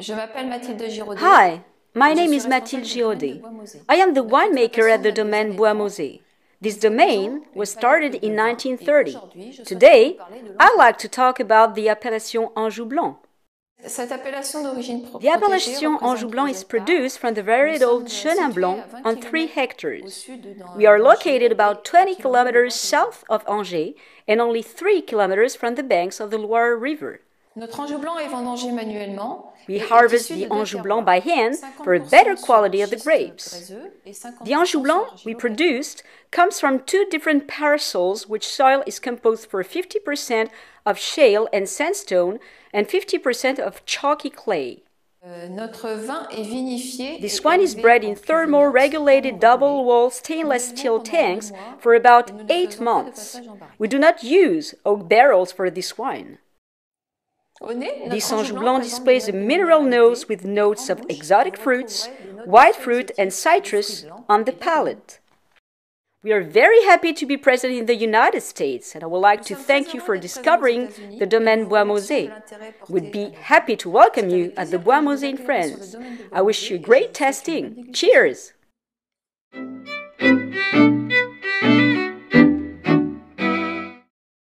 Je m'appelle Mathilde Giraudet. Hi, my name is Mathilde Giraudet. I am the winemaker at the Domaine Boismosé. This domain was started in 1930. Today, I like to talk about the appellation Anjou Blanc. The appellation Anjou Blanc is produced from the varietal Chenin Blanc on 3 hectares. We are located about 20 kilometers south of Angers and only 3 kilometers from the banks of the Loire River. We harvest the ange blanc by hand for a better quality of the grapes. The ange blanc we produced comes from two different parasols which soil is composed for 50% of shale and sandstone and 50% of chalky clay. Euh, this wine is bred in thermoregulated double wall stainless steel tanks for about eight months. We do not use oak barrels for this wine. Disange Blanc displays a mineral nose with notes of exotic fruits, white fruit, and citrus on the palate. We are very happy to be present in the United States, and I would like to thank you for discovering the Domaine Bois Mosé. We'd be happy to welcome you at the Bois Mosé in France. I wish you great tasting. Cheers!